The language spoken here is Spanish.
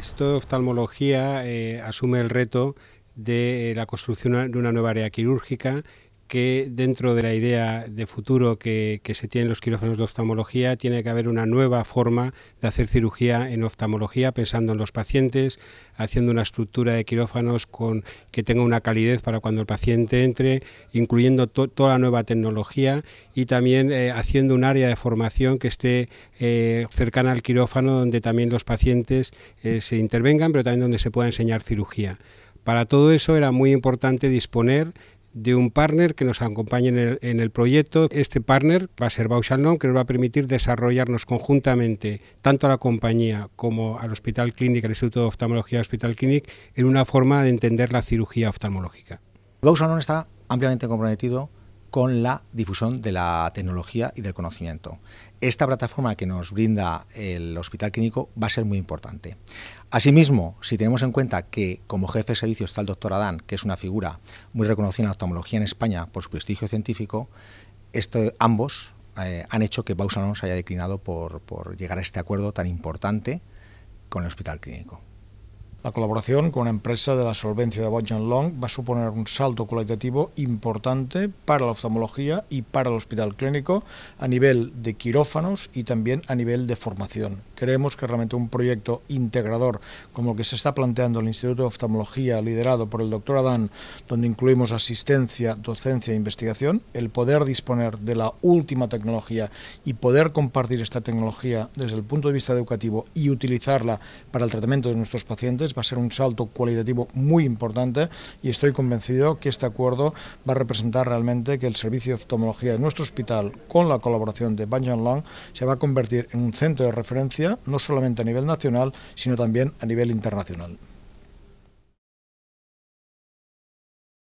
Instituto de Oftalmología eh, asume el reto de eh, la construcción de una nueva área quirúrgica que dentro de la idea de futuro que, se tienen los quirófanos de oftalmología tiene que haber una nueva forma de hacer cirugía en oftalmología pensando en los pacientes, haciendo una estructura de quirófanos con, que tenga una calidez para cuando el paciente entre, incluyendo toda la nueva tecnología y también eh, haciendo un área de formación que esté eh, cercana al quirófano donde también los pacientes eh, se intervengan, pero también donde se pueda enseñar cirugía. Para todo eso era muy importante disponer de un partner que nos acompañe en el, proyecto. Este partner va a ser Lomb... que nos va a permitir desarrollarnos conjuntamente, tanto a la compañía como al Hospital Clinic, al Instituto de Oftalmología Hospital Clinic, en una forma de entender la cirugía oftalmológica. Lomb está ampliamente comprometido con la difusión de la tecnología y del conocimiento. Esta plataforma que nos brinda el Hospital Clínico va a ser muy importante. Asimismo, si tenemos en cuenta que como jefe de servicio está el doctor Adán, que es una figura muy reconocida en la oftalmología en España por su prestigio científico, ambos eh, han hecho que Bausalón se haya declinado por llegar a este acuerdo tan importante con el Hospital Clínico. La colaboración con una empresa de la solvencia de Bojan Long va a suponer un salto cualitativo importante para la oftalmología y para el hospital clínico a nivel de quirófanos y también a nivel de formación. Creemos que realmente un proyecto integrador como el que se está planteando el Instituto de Oftalmología liderado por el doctor Adán, donde incluimos asistencia, docencia e investigación, el poder disponer de la última tecnología y poder compartir esta tecnología desde el punto de vista educativo y utilizarla para el tratamiento de nuestros pacientes, va a ser un salto cualitativo muy importante y estoy convencido que este acuerdo va a representar realmente que el servicio de oftalmología de nuestro hospital, con la colaboración de Banjan Long, se va a convertir en un centro de referencia, no solamente a nivel nacional, sino también a nivel internacional.